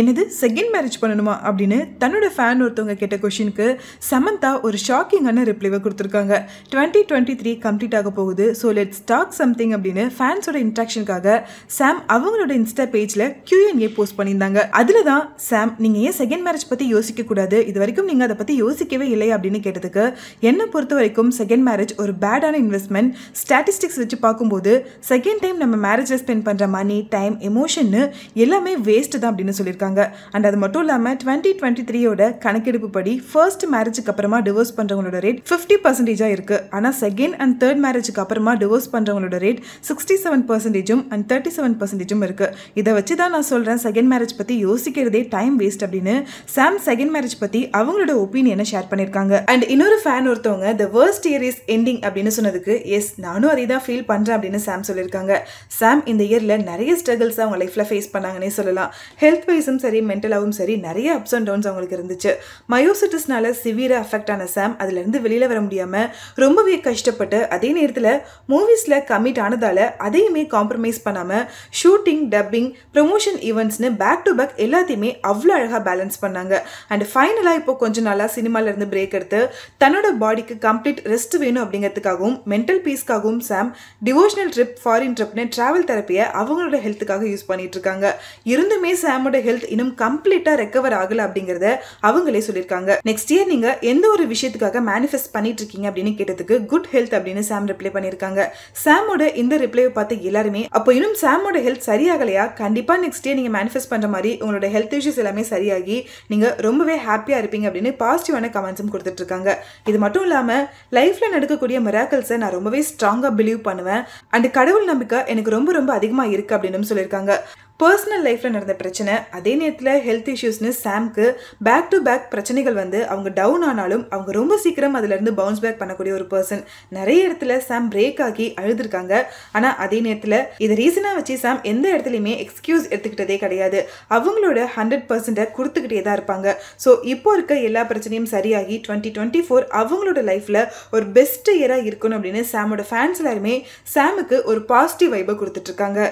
எனது second marriage பண்ணணுமா அப்படின்னு தன்னோட ஃபேன் ஒருத்தவங்க கேட்ட கொஷினுக்கு சமந்தா ஒரு ஷாக்கிங்கான ரிப்ளைவை கொடுத்துருக்காங்க டுவெண்ட்டி டுவெண்ட்டி த்ரீ கம்ப்ளீட் ஆக போகுது ஸோ லெட் ஸ்டாக் சம்திங் அப்படின்னு ஃபேன்ஸோட இன்ட்ராக்ஷனுக்காக சாம் அவங்களோட இன்ஸ்டா பேஜில் கியூஎன்ஏ போஸ்ட் பண்ணியிருந்தாங்க அதில் தான் சாம் நீங்கள் ஏன் செகண்ட் மேரேஜ் பற்றி யோசிக்கக்கூடாது இது வரைக்கும் நீங்கள் அதை பற்றி யோசிக்கவே இல்லை அப்படின்னு கேட்டதுக்கு என்னை பொறுத்த வரைக்கும் செகண்ட் மேரேஜ் ஒரு பேடான இன்வெஸ்ட்மெண்ட் ஸ்டாட்டிஸ்டிக்ஸ் வச்சு பார்க்கும்போது செகண்ட் டைம் நம்ம மேரேஜில் ஸ்பெண்ட் பண்ணுற மணி டைம் எமோஷன்னு எல்லாமே வேஸ்ட்டு தான் அப்படின்னு சொல்லியிருக்காங்க பண்ணியிருக்காங்க அண்ட் அது மட்டும் இல்லாமல் டுவெண்ட்டி டுவெண்ட்டி த்ரீயோட கணக்கெடுப்பு படி ஃபர்ஸ்ட் மேரேஜுக்கு அப்புறமா டிவோர்ஸ் பண்ணுறவங்களோட ரேட் ஃபிஃப்டி பர்சன்டேஜாக இருக்குது ஆனால் செகண்ட் அண்ட் தேர்ட் மேரேஜுக்கு அப்புறமா டிவோர்ஸ் பண்ணுறவங்களோட ரேட் சிக்ஸ்டி செவன் பர்சன்டேஜும் அண்ட் தேர்ட்டி செவன் பர்சன்டேஜும் இருக்குது இதை வச்சு தான் நான் சொல்கிறேன் செகண்ட் மேரேஜ் பற்றி யோசிக்கிறதே டைம் வேஸ்ட் அப்படின்னு சாம் செகண்ட் மேரேஜ் பற்றி அவங்களோட ஒப்பீனியனை ஷேர் பண்ணியிருக்காங்க அண்ட் இன்னொரு ஃபேன் ஒருத்தவங்க the worst year is ending அப்படின்னு சொன்னதுக்கு எஸ் நானும் அதை தான் ஃபீல் பண்ணுறேன் அப்படின்னு சாம் சொல்லியிருக்காங்க சாம் இந்த இயரில் நிறைய ஸ்ட்ரகிள்ஸ் அவங்க லைஃப்பில் ஃபேஸ் பண்ணாங்கன்னே சொல்லலாம் ஹெல்த் வைஸ் ஃபிசிக்கல்ஸும் சரி மென்டலாகவும் சரி நிறைய அப்ஸ் அண்ட் டவுன்ஸ் அவங்களுக்கு இருந்துச்சு மயோசிட்டிஸ்னால சிவியராக அஃபெக்ட் ஆன சாம் அதுலேருந்து வெளியில் வர முடியாமல் ரொம்பவே கஷ்டப்பட்டு அதே நேரத்தில் மூவிஸில் கமிட் ஆனதால் அதையுமே காம்ப்ரமைஸ் பண்ணாமல் ஷூட்டிங் டப்பிங் ப்ரொமோஷன் ஈவெண்ட்ஸ்னு பேக் டு பேக் எல்லாத்தையுமே அவ்வளோ அழகாக பேலன்ஸ் பண்ணாங்க அண்ட் ஃபைனலாக இப்போ கொஞ்ச நாளாக சினிமாலேருந்து பிரேக் எடுத்து தன்னோட பாடிக்கு கம்ப்ளீட் ரெஸ்ட் வேணும் அப்படிங்கிறதுக்காகவும் மென்டல் பீஸ்க்காகவும் சாம் டிவோஷனல் ட்ரிப் ஃபாரின் ட்ரிப்னு ட்ராவல் தெரப்பியை அவங்களோட ஹெல்த்துக்காக யூஸ் பண்ணிட்டு இருக்காங்க இருந்துமே சாமோட ஹெல்த் ஹெல்த் இன்னும் கம்ப்ளீட்டா ரெக்கவர் ஆகல அப்படிங்கறத அவங்களே சொல்லியிருக்காங்க நெக்ஸ்ட் இயர் நீங்க எந்த ஒரு விஷயத்துக்காக மேனிஃபெஸ்ட் பண்ணிட்டு இருக்கீங்க அப்படின்னு கேட்டதுக்கு குட் ஹெல்த் அப்படின்னு சாம் ரிப்ளை பண்ணிருக்காங்க சாமோட இந்த ரிப்ளை பார்த்து எல்லாருமே அப்போ இன்னும் சாமோட ஹெல்த் சரியாகலையா கண்டிப்பா நெக்ஸ்ட் இயர் நீங்க மேனிஃபெஸ்ட் பண்ற மாதிரி உங்களோட ஹெல்த் இஷ்யூஸ் எல்லாமே சரியாகி நீங்க ரொம்பவே ஹாப்பியா இருப்பீங்க அப்படின்னு பாசிட்டிவான கமெண்ட்ஸும் கொடுத்துட்டு இருக்காங்க இது மட்டும் இல்லாம லைஃப்ல நடக்கக்கூடிய மிராக்கல்ஸை நான் ரொம்பவே ஸ்ட்ராங்கா பிலீவ் பண்ணுவேன் அண்ட் கடவுள் நம்பிக்கை எனக்கு ரொம்ப ரொம்ப அதிகமா இருக்கு அப்படின்னு சொல்லியிருக்காங்க பர்சனல் லைஃப்பில் நடந்த பிரச்சனை அதே நேரத்தில் ஹெல்த் இஷ்யூஸ்னு சாம்க்கு பேக் டு பேக் பிரச்சனைகள் வந்து அவங்க டவுன் ஆனாலும் அவங்க ரொம்ப சீக்கிரம் அதிலேருந்து பவுன்ஸ் பேக் பண்ணக்கூடிய ஒரு பர்சன் நிறைய இடத்துல சாம் பிரேக் ஆகி அழுதுருக்காங்க ஆனால் அதே நேரத்தில் இதை ரீசனாக வச்சு சாம் எந்த இடத்துலையுமே எக்ஸ்கியூஸ் எடுத்துக்கிட்டதே கிடையாது அவங்களோட ஹண்ட்ரட் பர்சன்ட்டை கொடுத்துக்கிட்டே தான் இருப்பாங்க ஸோ இப்போ இருக்க எல்லா பிரச்சனையும் சரியாகி டுவெண்ட்டி டுவெண்ட்டி ஃபோர் அவங்களோட லைஃப்பில் ஒரு பெஸ்ட் இயராக இருக்கணும் அப்படின்னு சாமோட ஃபேன்ஸ் எல்லாருமே சாமுக்கு ஒரு பாசிட்டிவ் வைப்பை கொடுத்துட்ருக்காங்க